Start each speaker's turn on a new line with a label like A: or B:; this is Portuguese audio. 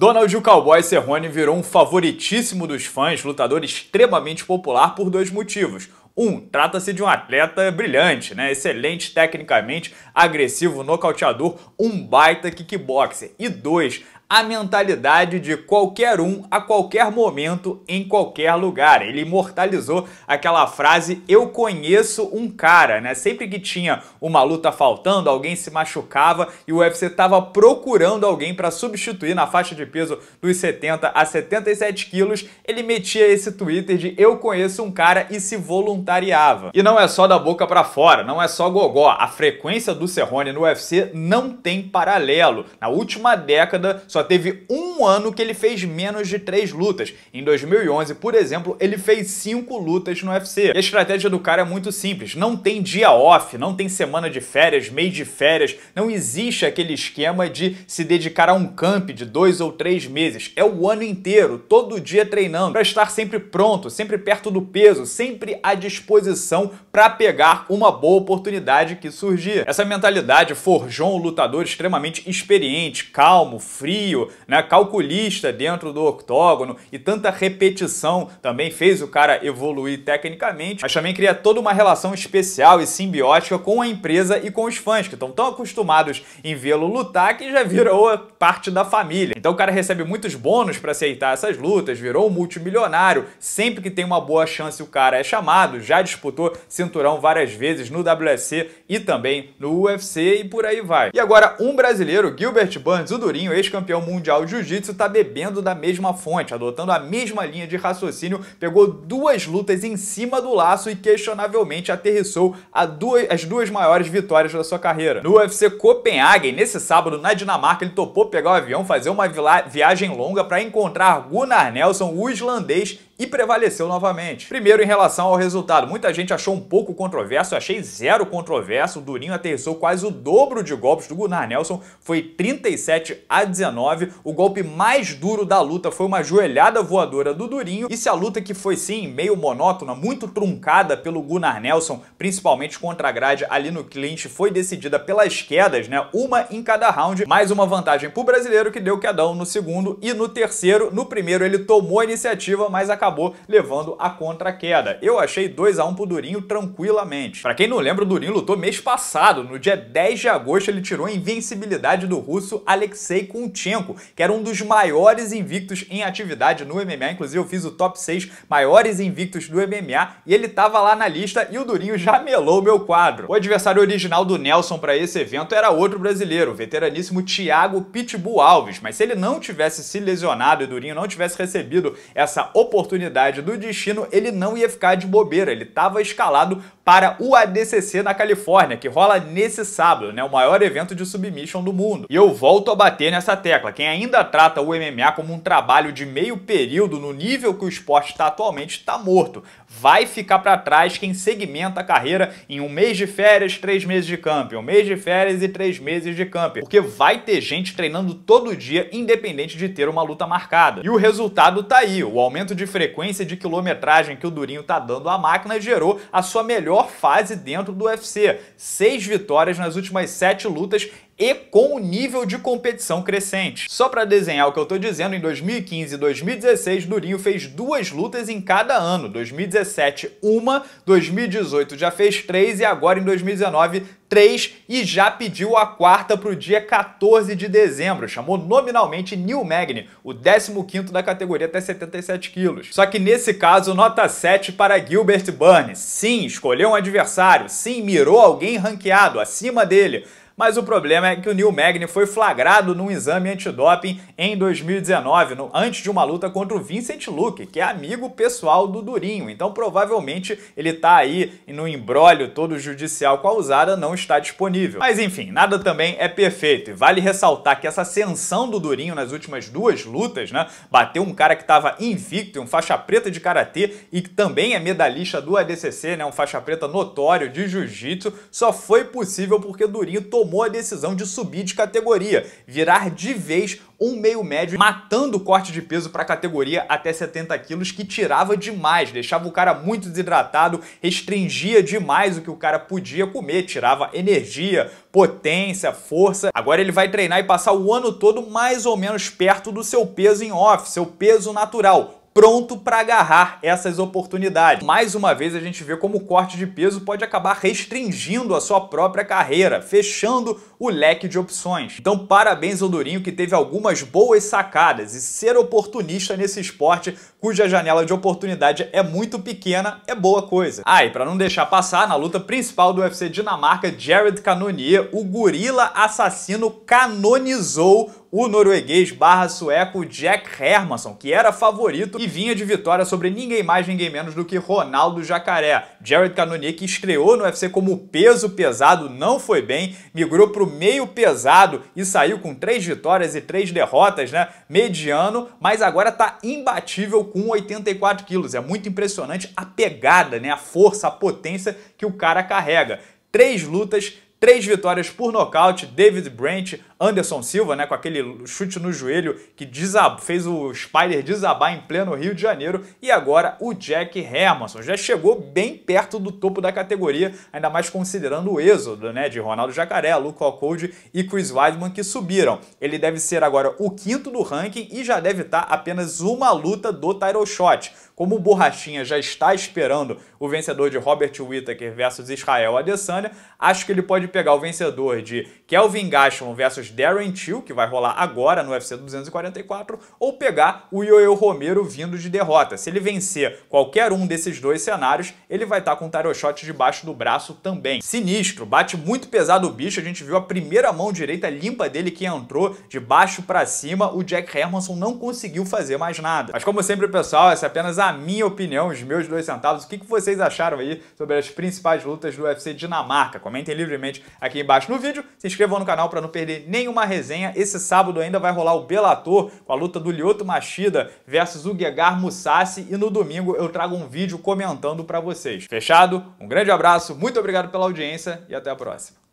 A: Donald o Cowboy Cerrone virou um favoritíssimo dos fãs, lutador extremamente popular por dois motivos. Um, trata-se de um atleta brilhante, né? excelente tecnicamente, agressivo, nocauteador, um baita kickboxer. E dois, a mentalidade de qualquer um a qualquer momento, em qualquer lugar. Ele imortalizou aquela frase: Eu conheço um cara, né? Sempre que tinha uma luta faltando, alguém se machucava e o UFC estava procurando alguém para substituir na faixa de peso dos 70 a 77 quilos, ele metia esse Twitter de Eu conheço um cara e se voluntariava. E não é só da boca para fora, não é só gogó. A frequência do Cerrone no UFC não tem paralelo. Na última década, só só teve um ano que ele fez menos de três lutas. Em 2011, por exemplo, ele fez cinco lutas no UFC. E a estratégia do cara é muito simples, não tem dia off, não tem semana de férias, mês de férias, não existe aquele esquema de se dedicar a um camp de dois ou três meses. É o ano inteiro, todo dia treinando, para estar sempre pronto, sempre perto do peso, sempre à disposição para pegar uma boa oportunidade que surgir. Essa mentalidade forjou um lutador extremamente experiente, calmo, frio, desafio, né? calculista dentro do octógono e tanta repetição também fez o cara evoluir tecnicamente, mas também cria toda uma relação especial e simbiótica com a empresa e com os fãs, que estão tão acostumados em vê-lo lutar que já virou parte da família. Então o cara recebe muitos bônus para aceitar essas lutas, virou um multimilionário, sempre que tem uma boa chance o cara é chamado, já disputou cinturão várias vezes no WSC e também no UFC e por aí vai. E agora um brasileiro, Gilbert Burns, o Durinho, ex-campeão campeão mundial de jiu-jitsu, está bebendo da mesma fonte, adotando a mesma linha de raciocínio, pegou duas lutas em cima do laço e questionavelmente aterrissou duas, as duas maiores vitórias da sua carreira. No UFC Copenhagen, nesse sábado, na Dinamarca, ele topou pegar o avião, fazer uma viagem longa para encontrar Gunnar Nelson, o islandês, e prevaleceu novamente. Primeiro, em relação ao resultado, muita gente achou um pouco controverso, eu achei zero controverso. O Durinho aterrissou quase o dobro de golpes do Gunnar Nelson, foi 37 a 19. O golpe mais duro da luta foi uma joelhada voadora do Durinho. E se a luta que foi sim meio monótona, muito truncada pelo Gunnar Nelson, principalmente contra a grade ali no clinch, foi decidida pelas quedas, né? Uma em cada round, mais uma vantagem pro brasileiro que deu quedão no segundo e no terceiro. No primeiro ele tomou a iniciativa, mas acabou acabou levando a contra-queda. Eu achei 2 a 1 pro Durinho tranquilamente. Para quem não lembra, o Durinho lutou mês passado, no dia 10 de agosto ele tirou a invencibilidade do russo Alexei Kunchenko, que era um dos maiores invictos em atividade no MMA, inclusive eu fiz o top 6 maiores invictos do MMA e ele tava lá na lista e o Durinho já melou meu quadro. O adversário original do Nelson para esse evento era outro brasileiro, o veteraníssimo Thiago Pitbull Alves, mas se ele não tivesse se lesionado e o Durinho não tivesse recebido essa oportunidade oportunidade do destino, ele não ia ficar de bobeira, ele estava escalado para o ADCC na Califórnia, que rola nesse sábado, né, o maior evento de submission do mundo. E eu volto a bater nessa tecla, quem ainda trata o MMA como um trabalho de meio período no nível que o esporte está atualmente está morto. Vai ficar para trás quem segmenta a carreira em um mês de férias, três meses de campo, um mês de férias e três meses de campo, porque vai ter gente treinando todo dia, independente de ter uma luta marcada. E o resultado tá aí, o aumento de frequência de quilometragem que o Durinho tá dando à máquina gerou a sua melhor fase dentro do UFC. Seis vitórias nas últimas sete lutas e com o nível de competição crescente. Só para desenhar o que eu estou dizendo, em 2015 e 2016, Durinho fez duas lutas em cada ano. 2017, uma, 2018 já fez três e agora em 2019 três e já pediu a quarta para o dia 14 de dezembro. Chamou nominalmente Neil Magny, o 15º da categoria até 77 quilos. Só que nesse caso, nota 7 para Gilbert Burns. Sim, escolheu um adversário. Sim, mirou alguém ranqueado acima dele mas o problema é que o Neil Magny foi flagrado num exame antidoping em 2019, no, antes de uma luta contra o Vincent Luke, que é amigo pessoal do Durinho. Então provavelmente ele tá aí no embrólio todo judicial com a usada, não está disponível. Mas enfim, nada também é perfeito. E vale ressaltar que essa ascensão do Durinho nas últimas duas lutas, né? Bateu um cara que estava invicto, um faixa preta de karatê e que também é medalhista do ADCC, né? Um faixa preta notório de jiu-jitsu. Só foi possível porque Durinho tomou tomou a decisão de subir de categoria, virar de vez um meio médio, matando o corte de peso para a categoria até 70 quilos, que tirava demais, deixava o cara muito desidratado, restringia demais o que o cara podia comer, tirava energia, potência, força. Agora ele vai treinar e passar o ano todo mais ou menos perto do seu peso em off, seu peso natural pronto para agarrar essas oportunidades. Mais uma vez a gente vê como o corte de peso pode acabar restringindo a sua própria carreira, fechando o leque de opções. Então parabéns ao Durinho que teve algumas boas sacadas e ser oportunista nesse esporte cuja janela de oportunidade é muito pequena, é boa coisa. Ah, e para não deixar passar, na luta principal do UFC Dinamarca, Jared Cannonier, o gorila assassino canonizou o norueguês barra sueco Jack Hermanson, que era favorito e vinha de vitória sobre ninguém mais, ninguém menos do que Ronaldo Jacaré. Jared Cannonier, que estreou no UFC como peso pesado, não foi bem, migrou para o meio pesado e saiu com três vitórias e três derrotas, né? Mediano, mas agora está imbatível com 84 quilos. É muito impressionante a pegada, né? a força, a potência que o cara carrega. Três lutas, Três vitórias por nocaute, David Brent, Anderson Silva, né, com aquele chute no joelho que desab... fez o Spider desabar em pleno Rio de Janeiro, e agora o Jack Hermanson. Já chegou bem perto do topo da categoria, ainda mais considerando o êxodo né, de Ronaldo Jacaré, Luke Alcold e Chris Weidman que subiram. Ele deve ser agora o quinto do ranking e já deve estar apenas uma luta do title shot. Como o Borrachinha já está esperando o vencedor de Robert Whittaker versus Israel Adesanya, acho que ele pode pegar o vencedor de Kelvin Gastelum versus Darren Till, que vai rolar agora no UFC 244, ou pegar o Yoel Romero vindo de derrota. Se ele vencer qualquer um desses dois cenários, ele vai estar tá com o tarot shot debaixo do braço também. Sinistro, bate muito pesado o bicho, a gente viu a primeira mão direita limpa dele que entrou de baixo para cima, o Jack Hermanson não conseguiu fazer mais nada. Mas como sempre, pessoal, essa é apenas a minha opinião, os meus dois centavos. O que, que vocês acharam aí sobre as principais lutas do UFC Dinamarca? Comentem livremente aqui embaixo no vídeo. Se inscrevam no canal para não perder nenhuma resenha. Esse sábado ainda vai rolar o Belator com a luta do Lyoto Machida versus o Gegar Musashi e no domingo eu trago um vídeo comentando para vocês. Fechado? Um grande abraço, muito obrigado pela audiência e até a próxima.